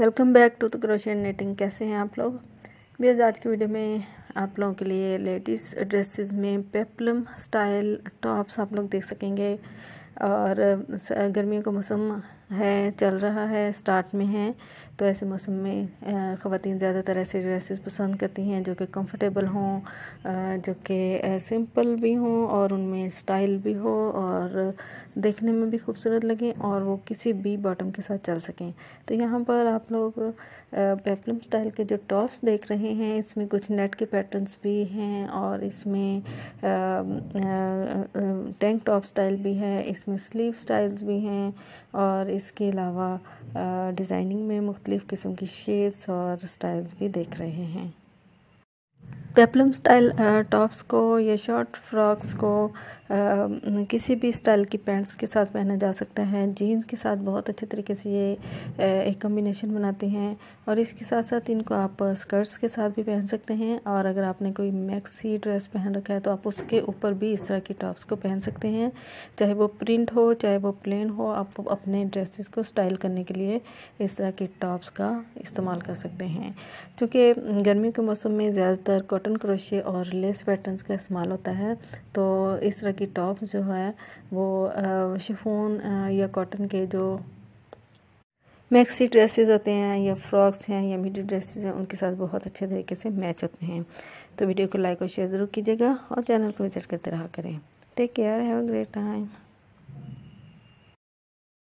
welcome back to the crochet and knitting कैसे हैं आप लोग भी आज की वीडियो में आप लोगों के लिए लेडीज़ ड्रेसेस में पेपलम स्टाइल टॉप्स आप लोग देख सकेंगे और गर्मियों का मौसम है चल रहा है स्टार्ट में है तो ऐसे मौसम में ख़वान ज़्यादातर ऐसे ड्रेसेस पसंद करती हैं जो कि कंफर्टेबल हों जो कि सिंपल भी हों और उनमें स्टाइल भी हो और देखने में भी खूबसूरत लगें और वो किसी भी बॉटम के साथ चल सकें तो यहाँ पर आप लोग पेपलम स्टाइल के जो टॉप्स देख रहे हैं इसमें कुछ नेट के पैटर्न्स भी हैं और इसमें टैंक टॉप स्टाइल भी है इस इसमें स्लीव स्टाइल्स भी हैं और इसके अलावा डिज़ाइनिंग में मुख्तलिफ़ किस्म की शेप्स और स्टाइल्स भी देख रहे हैं पेपलम स्टाइल टॉप्स को या शॉर्ट फ्रॉक्स को किसी भी स्टाइल की पैंट्स के साथ पहना जा सकता है जीन्स के साथ बहुत अच्छे तरीके से ये एक कम्बिनेशन बनाते हैं और इसके साथ साथ इनको आप स्कर्ट्स के साथ भी पहन सकते हैं और अगर आपने कोई मैक्सी ड्रेस पहन रखा है तो आप उसके ऊपर भी इस तरह की टॉप्स को पहन सकते हैं चाहे वो प्रिंट हो चाहे वो प्लेन हो आप अपने ड्रेसेस को स्टाइल करने के लिए इस तरह की टॉप्स का इस्तेमाल कर सकते हैं क्योंकि गर्मियों के मौसम में ज़्यादातर कॉटन क्रोशे और लेस पैटर्न का इस्तेमाल होता है तो इस तरह की टॉप्स जो है वो शिफोन या कॉटन के जो मैक्सी ड्रेसेस होते हैं या फ्रॉक्स हैं या मिडी ड्रेसेस हैं उनके साथ बहुत अच्छे तरीके से मैच होते हैं तो वीडियो को लाइक और शेयर ज़रूर कीजिएगा और चैनल को विज़िट करते रहा करें take care have a great time